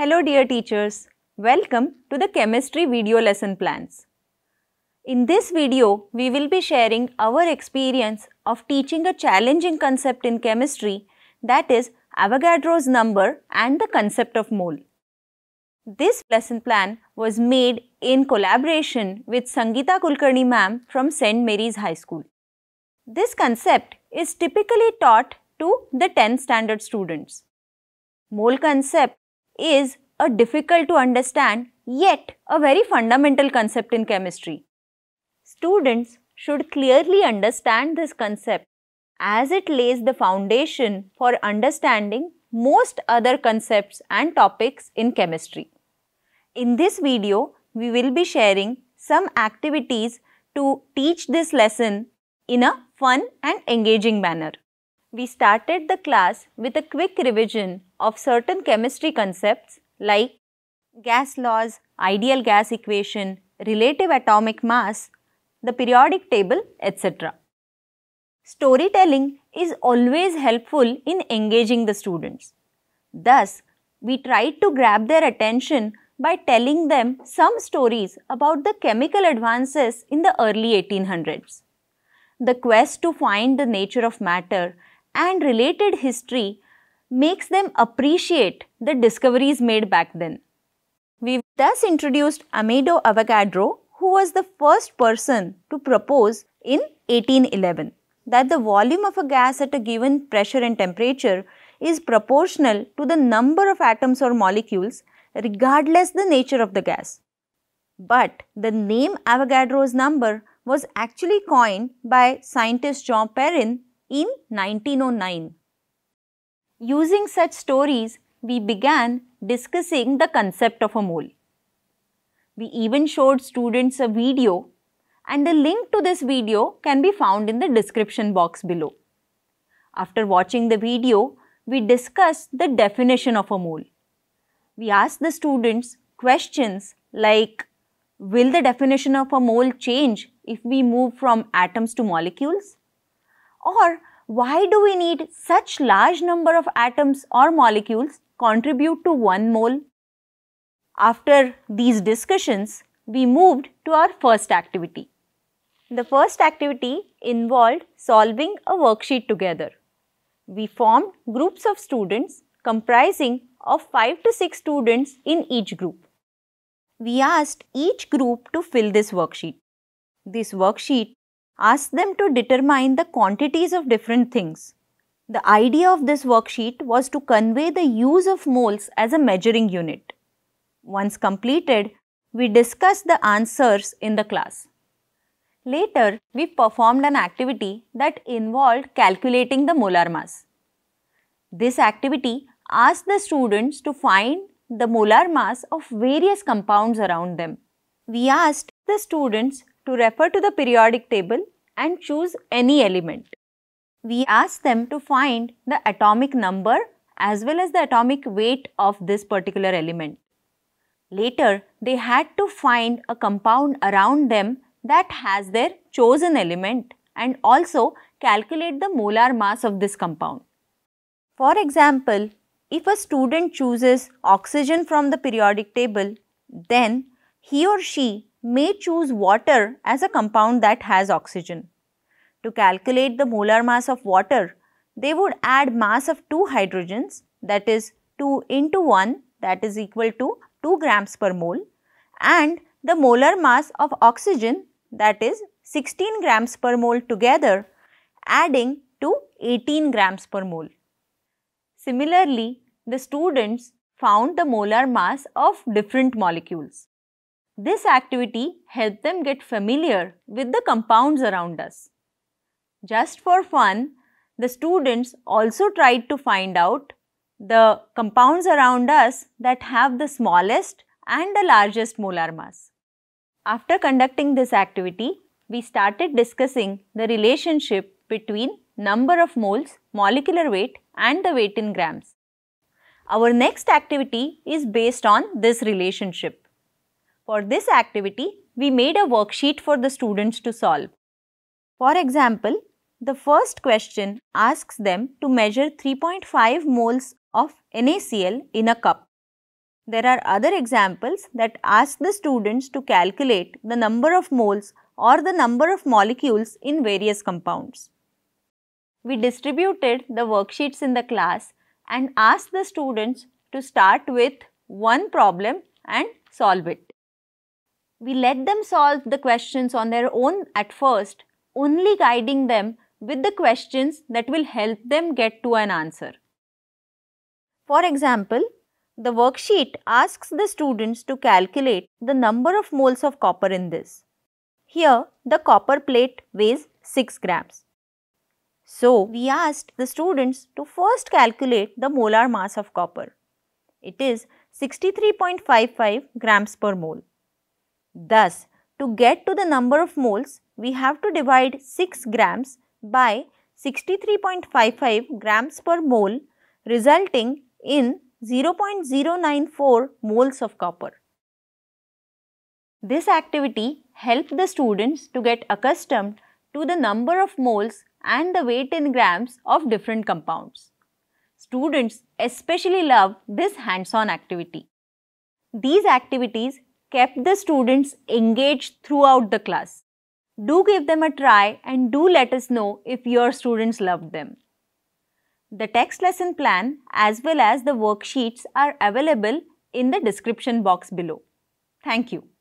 Hello dear teachers, welcome to the chemistry video lesson plans. In this video, we will be sharing our experience of teaching a challenging concept in chemistry that is Avogadro's number and the concept of mole. This lesson plan was made in collaboration with Sangeeta Kulkarni ma'am from St. Mary's High School. This concept is typically taught to the 10th standard students. Mole concept is a difficult to understand yet a very fundamental concept in chemistry. Students should clearly understand this concept as it lays the foundation for understanding most other concepts and topics in chemistry. In this video, we will be sharing some activities to teach this lesson in a fun and engaging manner we started the class with a quick revision of certain chemistry concepts like gas laws, ideal gas equation, relative atomic mass, the periodic table, etc. Storytelling is always helpful in engaging the students. Thus, we tried to grab their attention by telling them some stories about the chemical advances in the early 1800s. The quest to find the nature of matter and related history makes them appreciate the discoveries made back then. We've thus introduced Amado Avogadro, who was the first person to propose in 1811 that the volume of a gas at a given pressure and temperature is proportional to the number of atoms or molecules regardless the nature of the gas. But the name Avogadro's number was actually coined by scientist Jean Perrin in 1909. Using such stories, we began discussing the concept of a mole. We even showed students a video and the link to this video can be found in the description box below. After watching the video, we discussed the definition of a mole. We asked the students questions like, will the definition of a mole change if we move from atoms to molecules? Or why do we need such large number of atoms or molecules contribute to one mole? After these discussions, we moved to our first activity. The first activity involved solving a worksheet together. We formed groups of students comprising of 5 to 6 students in each group. We asked each group to fill this worksheet. This worksheet Asked them to determine the quantities of different things. The idea of this worksheet was to convey the use of moles as a measuring unit. Once completed, we discussed the answers in the class. Later, we performed an activity that involved calculating the molar mass. This activity asked the students to find the molar mass of various compounds around them. We asked the students to refer to the periodic table and choose any element. We ask them to find the atomic number as well as the atomic weight of this particular element. Later, they had to find a compound around them that has their chosen element and also calculate the molar mass of this compound. For example, if a student chooses oxygen from the periodic table, then he or she may choose water as a compound that has oxygen. To calculate the molar mass of water, they would add mass of two hydrogens that is 2 into 1 that is equal to 2 grams per mole and the molar mass of oxygen that is 16 grams per mole together adding to 18 grams per mole. Similarly, the students found the molar mass of different molecules. This activity helped them get familiar with the compounds around us. Just for fun, the students also tried to find out the compounds around us that have the smallest and the largest molar mass. After conducting this activity, we started discussing the relationship between number of moles, molecular weight and the weight in grams. Our next activity is based on this relationship. For this activity, we made a worksheet for the students to solve. For example, the first question asks them to measure 3.5 moles of NaCl in a cup. There are other examples that ask the students to calculate the number of moles or the number of molecules in various compounds. We distributed the worksheets in the class and asked the students to start with one problem and solve it. We let them solve the questions on their own at first, only guiding them with the questions that will help them get to an answer. For example, the worksheet asks the students to calculate the number of moles of copper in this. Here, the copper plate weighs 6 grams. So, we asked the students to first calculate the molar mass of copper. It is 63.55 grams per mole. Thus, to get to the number of moles, we have to divide 6 grams by 63.55 grams per mole resulting in 0.094 moles of copper. This activity helped the students to get accustomed to the number of moles and the weight in grams of different compounds. Students especially love this hands-on activity. These activities kept the students engaged throughout the class. Do give them a try and do let us know if your students loved them. The text lesson plan as well as the worksheets are available in the description box below. Thank you.